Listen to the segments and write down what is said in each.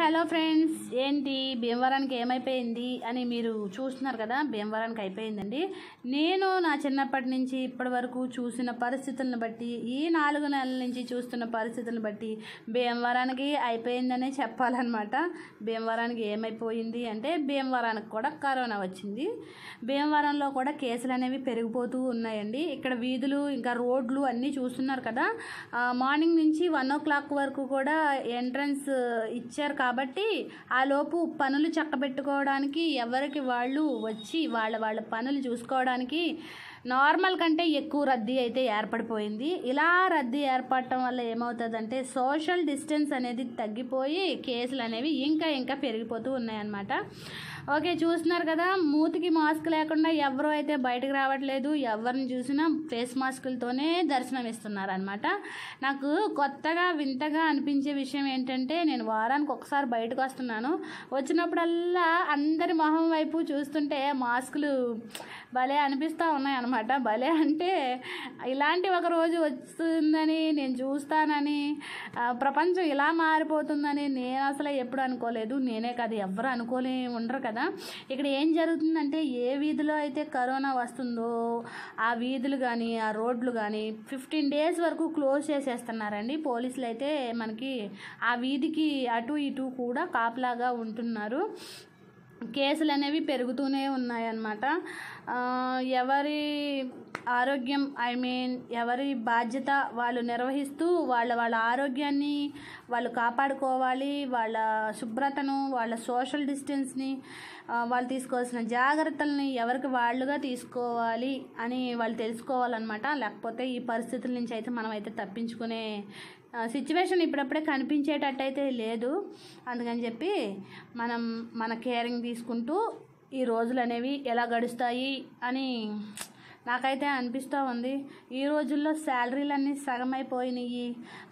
hello friends ఏంటి భీమవరానికి ఏమైపోయింది అని మీరు చూస్తున్నారు కదా భీమవరానికి అయిపోయిందండి నేను నా చిన్నప్పటి నుంచి ఇప్పటి వరకు చూసిన పరిస్థితులను బట్టి ఈ నాలుగు నెలల నుంచి చూస్తున్న పరిస్థితులను బట్టి భీమవరానికి అయిపోయిందనే చెప్పాలన్నమాట భీమవరానికి ఏమైపోయింది అంటే భీమవరానికి కూడా కరోనా వచ్చింది భీమవరంలో కూడా కేసులు అనేవి పెరిగిపోతూ ఉన్నాయండి ఇక్కడ వీధులు ఇంకా రోడ్లు అన్నీ చూస్తున్నారు కదా మార్నింగ్ నుంచి వన్ ఓ క్లాక్ వరకు కూడా ఎంట్రన్స్ ఇచ్చారు కాబట్టి ఆలోపు పనులు చక్కబెట్టుకోవడానికి ఎవరికి వాళ్ళు వచ్చి వాళ్ళ వాళ్ళ పనులు చూసుకోవడానికి నార్మల్ కంటే ఎక్కువ రద్దీ అయితే ఏర్పడిపోయింది ఇలా రద్దీ ఏర్పడటం వల్ల ఏమవుతుందంటే సోషల్ డిస్టెన్స్ అనేది తగ్గిపోయి కేసులు అనేవి ఇంకా ఇంకా పెరిగిపోతూ ఉన్నాయన్నమాట ఓకే చూస్తున్నారు కదా మూతికి మాస్క్ లేకుండా ఎవరు అయితే బయటకు రావట్లేదు ఎవరిని చూసినా ఫేస్ మాస్కులతోనే దర్శనం ఇస్తున్నారనమాట నాకు కొత్తగా వింతగా అనిపించే విషయం ఏంటంటే నేను వారానికి ఒకసారి బయటకు వస్తున్నాను వచ్చినప్పుడల్లా అందరి మొహం వైపు చూస్తుంటే మాస్కులు భలే అనిపిస్తూ ఉన్నాయన్నమాట భలే అంటే ఇలాంటి ఒక రోజు వస్తుందని నేను చూస్తానని ప్రపంచం ఇలా మారిపోతుందని నేను అసలు ఎప్పుడు అనుకోలేదు నేనే కాదు ఎవరు అనుకోలే ఉండరు కదా కదా ఇక్కడ ఏం జరుగుతుందంటే ఏ వీధిలో అయితే కరోనా వస్తుందో ఆ వీధులు కానీ ఆ రోడ్లు కానీ ఫిఫ్టీన్ డేస్ వరకు క్లోజ్ చేసేస్తున్నారండి పోలీసులు అయితే మనకి ఆ వీధికి అటు ఇటు కూడా కాపలాగా ఉంటున్నారు కేసులు అనేవి పెరుగుతూనే ఉన్నాయన్నమాట ఎవరి ఆరోగ్యం ఐ మీన్ ఎవరి బాధ్యత వాళ్ళు నిర్వహిస్తూ వాళ్ళ వాళ్ళ ఆరోగ్యాన్ని వాళ్ళు కాపాడుకోవాలి వాళ్ళ శుభ్రతను వాళ్ళ సోషల్ డిస్టెన్స్ని వాళ్ళు తీసుకోవాల్సిన జాగ్రత్తల్ని ఎవరికి వాళ్ళుగా తీసుకోవాలి అని వాళ్ళు తెలుసుకోవాలన్నమాట లేకపోతే ఈ పరిస్థితుల నుంచి అయితే మనం అయితే తప్పించుకునే సిచ్యువేషన్ ఇప్పుడప్పుడే కనిపించేటట్టయితే లేదు అందుకని చెప్పి మనం మన కేరింగ్ తీసుకుంటూ ఈ రోజులు అనేవి ఎలా గడుస్తాయి అని నాకైతే అనిపిస్తూ ఉంది ఈ రోజుల్లో శాలరీలన్నీ సగమైపోయినాయి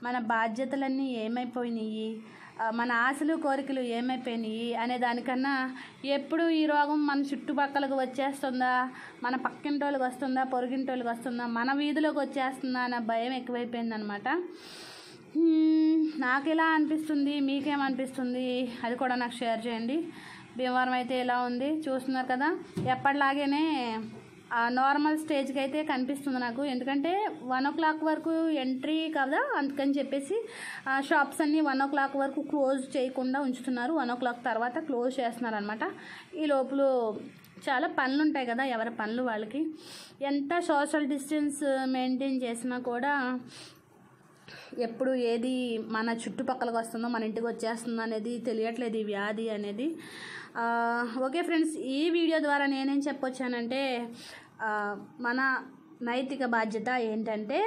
మన బాధ్యతలన్నీ ఏమైపోయినాయి మన ఆశలు కోరికలు ఏమైపోయినాయి అనే దానికన్నా ఎప్పుడు ఈ రోగం మన చుట్టుపక్కలకు వచ్చేస్తుందా మన పక్కింటోళ్ళకి వస్తుందా పొరుగింటోళ్ళకి వస్తుందా మన వీధిలోకి వచ్చేస్తుందా అన్న భయం ఎక్కువైపోయిందనమాట నాకు ఎలా అనిపిస్తుంది మీకేమనిపిస్తుంది అది కూడా నాకు షేర్ చేయండి భీమవరం అయితే ఎలా ఉంది చూస్తున్నారు కదా ఎప్పటిలాగేనే నార్మల్ స్టేజ్కి అయితే కనిపిస్తుంది నాకు ఎందుకంటే వన్ ఓ క్లాక్ వరకు ఎంట్రీ కదా అందుకని చెప్పేసి షాప్స్ అన్నీ వన్ ఓ క్లాక్ వరకు క్లోజ్ చేయకుండా ఉంచుతున్నారు వన్ ఓ క్లాక్ తర్వాత క్లోజ్ చేస్తున్నారు అనమాట ఈ లోపల చాలా పనులు ఉంటాయి కదా ఎవరి పనులు వాళ్ళకి ఎంత సోషల్ డిస్టెన్స్ మెయింటైన్ చేసినా కూడా ఎప్పుడు ఏది మన చుట్టుపక్కలకు వస్తుందో మన ఇంటికి వచ్చేస్తుందో అనేది తెలియట్లేదు ఈ వ్యాధి అనేది ఓకే ఫ్రెండ్స్ ఈ వీడియో ద్వారా నేనేం చెప్పొచ్చానంటే మన నైతిక బాధ్యత ఏంటంటే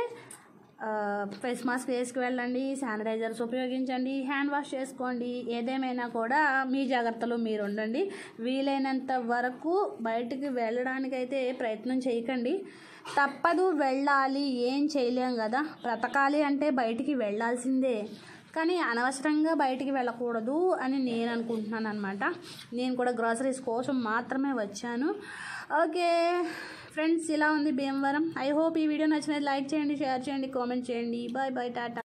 ఫేస్ మాస్క్ వేసుకు వెళ్ళండి శానిటైజర్స్ ఉపయోగించండి హ్యాండ్ వాష్ చేసుకోండి ఏదేమైనా కూడా మీ జాగ్రత్తలు మీరు ఉండండి వీలైనంత వరకు బయటికి వెళ్ళడానికైతే ప్రయత్నం చేయకండి తప్పదు వెళ్ళాలి ఏం చేయలేం కదా బ్రతకాలి అంటే బయటికి వెళ్ళాల్సిందే కానీ అనవసరంగా బయటికి వెళ్ళకూడదు అని నేను అనుకుంటున్నాను అనమాట నేను కూడా గ్రాసరీస్ కోసం మాత్రమే వచ్చాను ఓకే ఫ్రెండ్స్ ఇలా ఉంది భీమవరం ఐ హోప్ ఈ వీడియో నచ్చినది లైక్ చేయండి షేర్ చేయండి కామెంట్ చేయండి బాయ్ బాయ్ టాటా